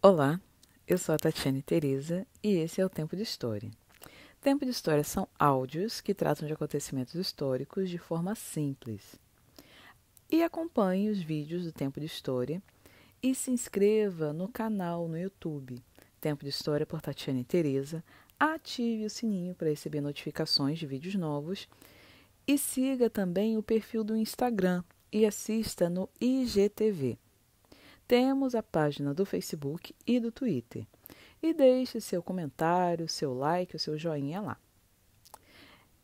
Olá, eu sou a Tatiane Tereza e esse é o Tempo de História. Tempo de História são áudios que tratam de acontecimentos históricos de forma simples. E acompanhe os vídeos do Tempo de História e se inscreva no canal no YouTube Tempo de História por Tatiane Tereza. Ative o sininho para receber notificações de vídeos novos e siga também o perfil do Instagram e assista no IGTV. Temos a página do Facebook e do Twitter. E deixe seu comentário, seu like, o seu joinha lá.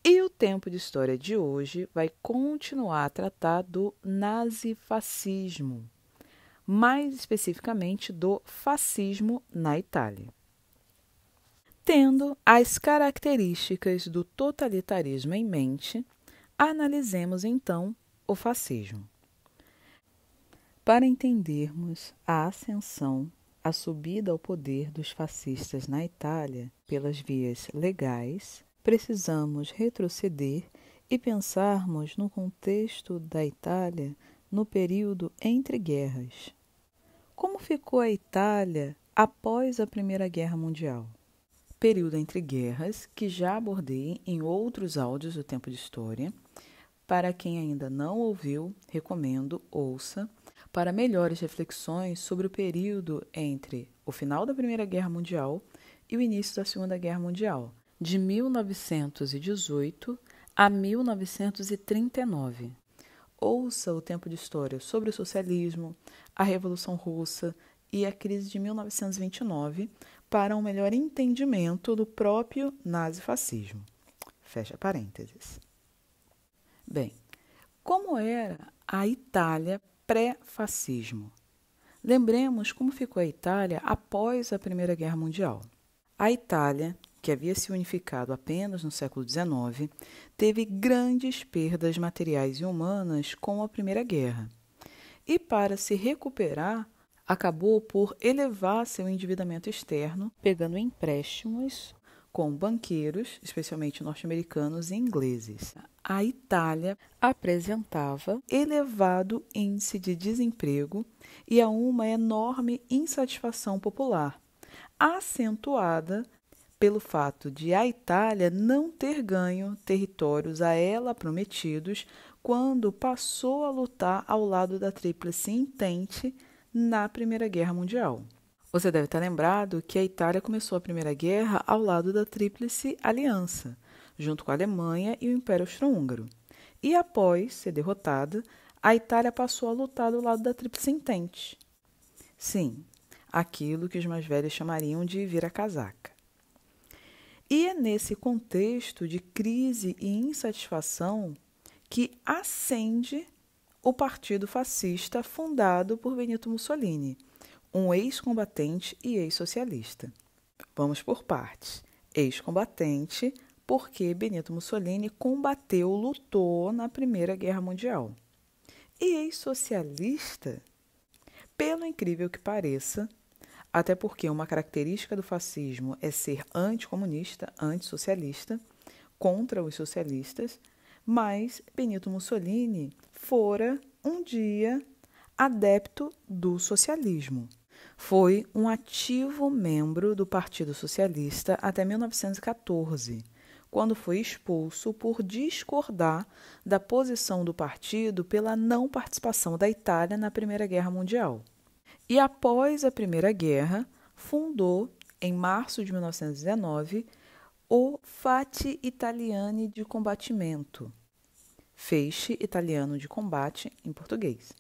E o tempo de história de hoje vai continuar a tratar do nazifascismo, mais especificamente do fascismo na Itália. Tendo as características do totalitarismo em mente, analisemos então o fascismo. Para entendermos a ascensão, a subida ao poder dos fascistas na Itália pelas vias legais, precisamos retroceder e pensarmos no contexto da Itália no período entre guerras. Como ficou a Itália após a Primeira Guerra Mundial? Período entre guerras que já abordei em outros áudios do Tempo de História. Para quem ainda não ouviu, recomendo ouça para melhores reflexões sobre o período entre o final da Primeira Guerra Mundial e o início da Segunda Guerra Mundial, de 1918 a 1939. Ouça o tempo de história sobre o socialismo, a Revolução Russa e a crise de 1929 para um melhor entendimento do próprio nazifascismo. Fecha parênteses. Bem, como era a Itália pré-fascismo. Lembremos como ficou a Itália após a Primeira Guerra Mundial. A Itália, que havia se unificado apenas no século XIX, teve grandes perdas materiais e humanas com a Primeira Guerra. E para se recuperar, acabou por elevar seu endividamento externo, pegando empréstimos com banqueiros, especialmente norte-americanos e ingleses. A Itália apresentava elevado índice de desemprego e a uma enorme insatisfação popular, acentuada pelo fato de a Itália não ter ganho territórios a ela prometidos quando passou a lutar ao lado da Tríplice Entente na Primeira Guerra Mundial. Você deve estar lembrado que a Itália começou a Primeira Guerra ao lado da Tríplice Aliança, junto com a Alemanha e o Império Austro-Húngaro. E após ser derrotada, a Itália passou a lutar do lado da Tríplice Entente. Sim, aquilo que os mais velhos chamariam de vira-casaca. E é nesse contexto de crise e insatisfação que ascende o Partido Fascista fundado por Benito Mussolini um ex-combatente e ex-socialista. Vamos por partes. Ex-combatente, porque Benito Mussolini combateu, lutou na Primeira Guerra Mundial. E ex-socialista, pelo incrível que pareça, até porque uma característica do fascismo é ser anticomunista, antissocialista, contra os socialistas, mas Benito Mussolini fora um dia adepto do socialismo. Foi um ativo membro do Partido Socialista até 1914, quando foi expulso por discordar da posição do partido pela não participação da Itália na Primeira Guerra Mundial. E após a Primeira Guerra, fundou, em março de 1919, o Fati Italiani de Combatimento, Feixe Italiano de Combate em português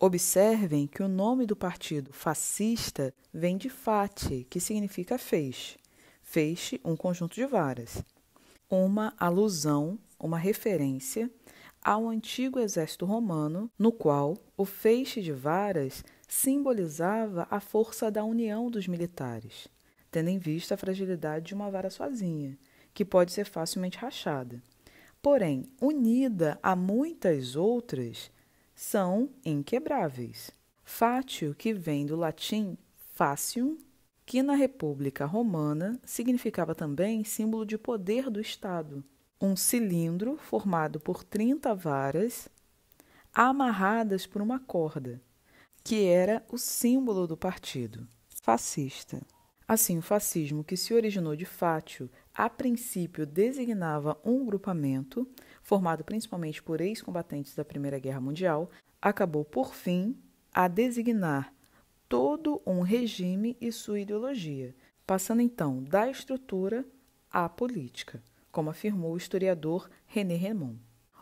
Observem que o nome do partido fascista vem de fate, que significa feixe. Feixe, um conjunto de varas. Uma alusão, uma referência ao antigo exército romano, no qual o feixe de varas simbolizava a força da união dos militares, tendo em vista a fragilidade de uma vara sozinha, que pode ser facilmente rachada. Porém, unida a muitas outras, são inquebráveis. Fátio, que vem do latim facium, que na República Romana significava também símbolo de poder do Estado. Um cilindro formado por 30 varas amarradas por uma corda, que era o símbolo do partido fascista. Assim, o fascismo, que se originou de Fátio, a princípio designava um grupamento, formado principalmente por ex-combatentes da Primeira Guerra Mundial, acabou por fim a designar todo um regime e sua ideologia, passando então da estrutura à política, como afirmou o historiador René Remon.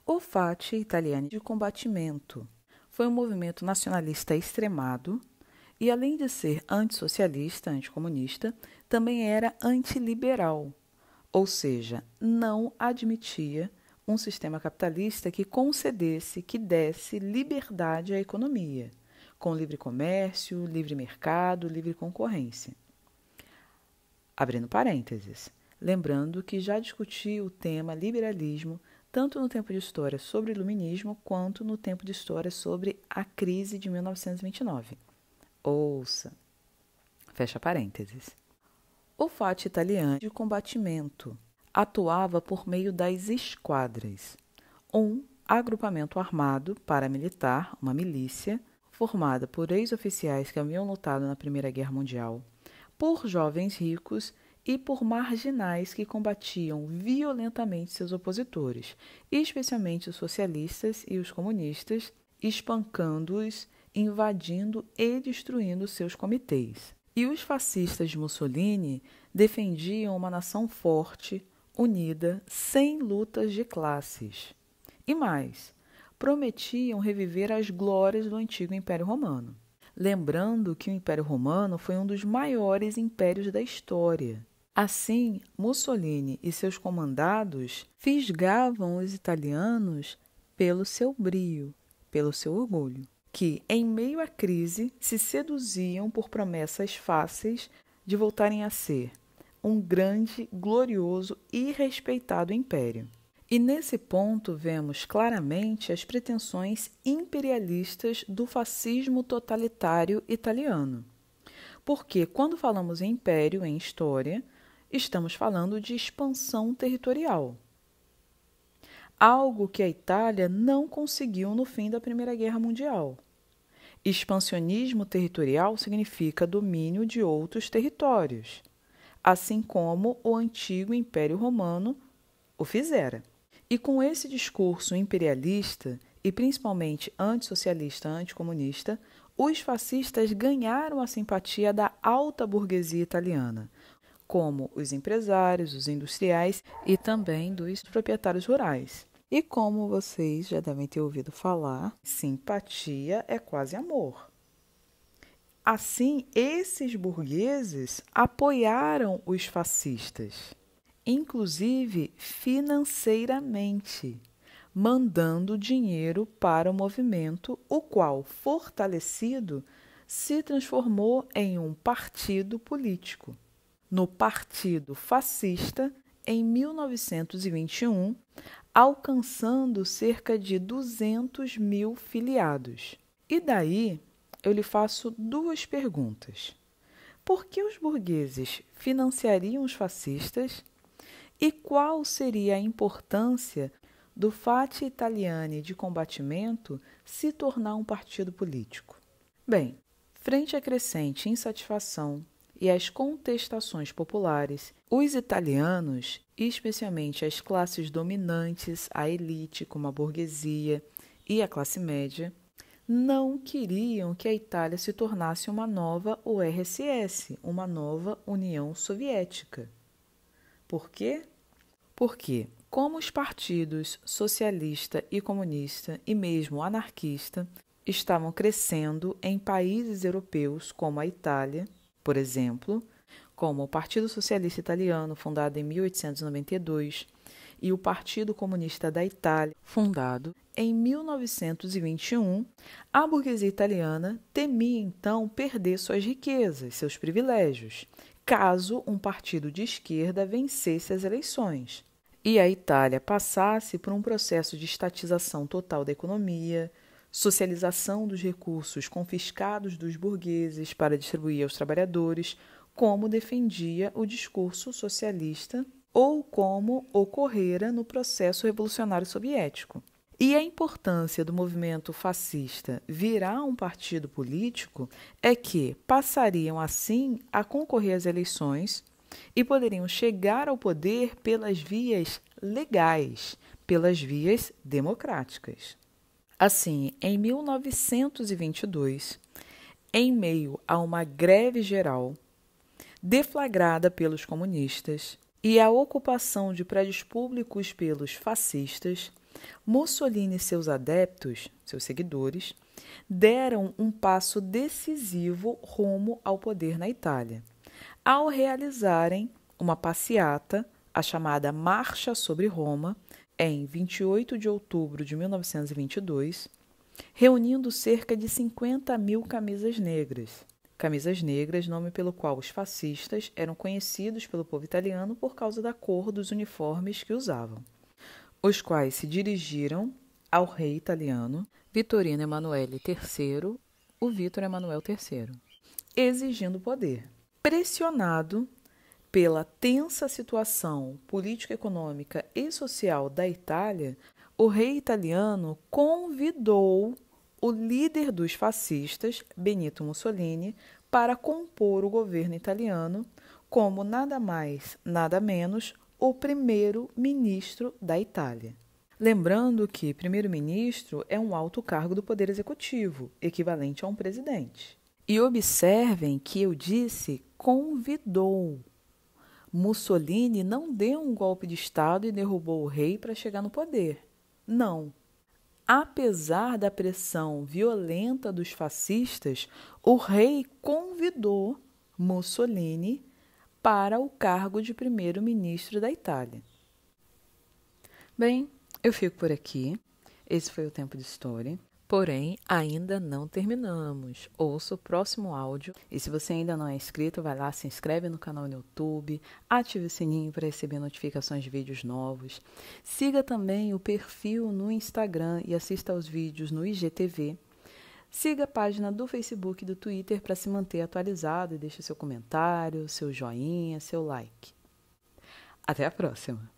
O Fati Italiani de Combatimento foi um movimento nacionalista extremado e, além de ser antissocialista, anticomunista, também era antiliberal, ou seja, não admitia um sistema capitalista que concedesse, que desse liberdade à economia, com livre comércio, livre mercado, livre concorrência. Abrindo parênteses, lembrando que já discuti o tema liberalismo tanto no tempo de história sobre o iluminismo quanto no tempo de história sobre a crise de 1929. Ouça. Fecha parênteses. O fato italiano de combatimento atuava por meio das esquadras. Um agrupamento armado paramilitar, uma milícia, formada por ex-oficiais que haviam lutado na Primeira Guerra Mundial, por jovens ricos e por marginais que combatiam violentamente seus opositores, especialmente os socialistas e os comunistas, espancando-os, invadindo e destruindo seus comitês. E os fascistas de Mussolini defendiam uma nação forte, unida, sem lutas de classes. E mais, prometiam reviver as glórias do antigo Império Romano. Lembrando que o Império Romano foi um dos maiores impérios da história. Assim, Mussolini e seus comandados fisgavam os italianos pelo seu brio, pelo seu orgulho, que, em meio à crise, se seduziam por promessas fáceis de voltarem a ser um grande, glorioso e respeitado império. E nesse ponto vemos claramente as pretensões imperialistas do fascismo totalitário italiano. Porque quando falamos em império em história, estamos falando de expansão territorial. Algo que a Itália não conseguiu no fim da Primeira Guerra Mundial. Expansionismo territorial significa domínio de outros territórios assim como o antigo Império Romano o fizera. E com esse discurso imperialista e principalmente antissocialista, anticomunista, os fascistas ganharam a simpatia da alta burguesia italiana, como os empresários, os industriais e também dos proprietários rurais. E como vocês já devem ter ouvido falar, simpatia é quase amor. Assim, esses burgueses apoiaram os fascistas, inclusive financeiramente, mandando dinheiro para o movimento, o qual, fortalecido, se transformou em um partido político. No Partido Fascista, em 1921, alcançando cerca de 200 mil filiados. E daí eu lhe faço duas perguntas. Por que os burgueses financiariam os fascistas? E qual seria a importância do Fati Italiani de combatimento se tornar um partido político? Bem, frente à crescente insatisfação e às contestações populares, os italianos, especialmente as classes dominantes, a elite, como a burguesia e a classe média, não queriam que a Itália se tornasse uma nova URSS, uma nova União Soviética. Por quê? Porque, como os partidos socialista e comunista e mesmo anarquista estavam crescendo em países europeus como a Itália, por exemplo, como o Partido Socialista Italiano, fundado em 1892, e o Partido Comunista da Itália, fundado em 1921, a burguesia italiana temia então perder suas riquezas, seus privilégios, caso um partido de esquerda vencesse as eleições e a Itália passasse por um processo de estatização total da economia, socialização dos recursos confiscados dos burgueses para distribuir aos trabalhadores, como defendia o discurso socialista ou como ocorrera no processo revolucionário soviético. E a importância do movimento fascista virar um partido político é que passariam assim a concorrer às eleições e poderiam chegar ao poder pelas vias legais, pelas vias democráticas. Assim, em 1922, em meio a uma greve geral deflagrada pelos comunistas, e a ocupação de prédios públicos pelos fascistas, Mussolini e seus adeptos, seus seguidores, deram um passo decisivo rumo ao poder na Itália, ao realizarem uma passeata, a chamada Marcha sobre Roma, em 28 de outubro de 1922, reunindo cerca de 50 mil camisas negras. Camisas negras, nome pelo qual os fascistas eram conhecidos pelo povo italiano por causa da cor dos uniformes que usavam, os quais se dirigiram ao rei italiano Vitorino Emanuele III, o Vítor Emanuel III, exigindo poder. Pressionado pela tensa situação político-econômica e social da Itália, o rei italiano convidou o líder dos fascistas, Benito Mussolini, para compor o governo italiano, como nada mais, nada menos, o primeiro-ministro da Itália. Lembrando que primeiro-ministro é um alto cargo do poder executivo, equivalente a um presidente. E observem que eu disse convidou. Mussolini não deu um golpe de Estado e derrubou o rei para chegar no poder. Não, Apesar da pressão violenta dos fascistas, o rei convidou Mussolini para o cargo de primeiro-ministro da Itália. Bem, eu fico por aqui. Esse foi o Tempo de História. Porém, ainda não terminamos. Ouça o próximo áudio. E se você ainda não é inscrito, vai lá, se inscreve no canal no YouTube, ative o sininho para receber notificações de vídeos novos. Siga também o perfil no Instagram e assista aos vídeos no IGTV. Siga a página do Facebook e do Twitter para se manter atualizado e deixe seu comentário, seu joinha, seu like. Até a próxima!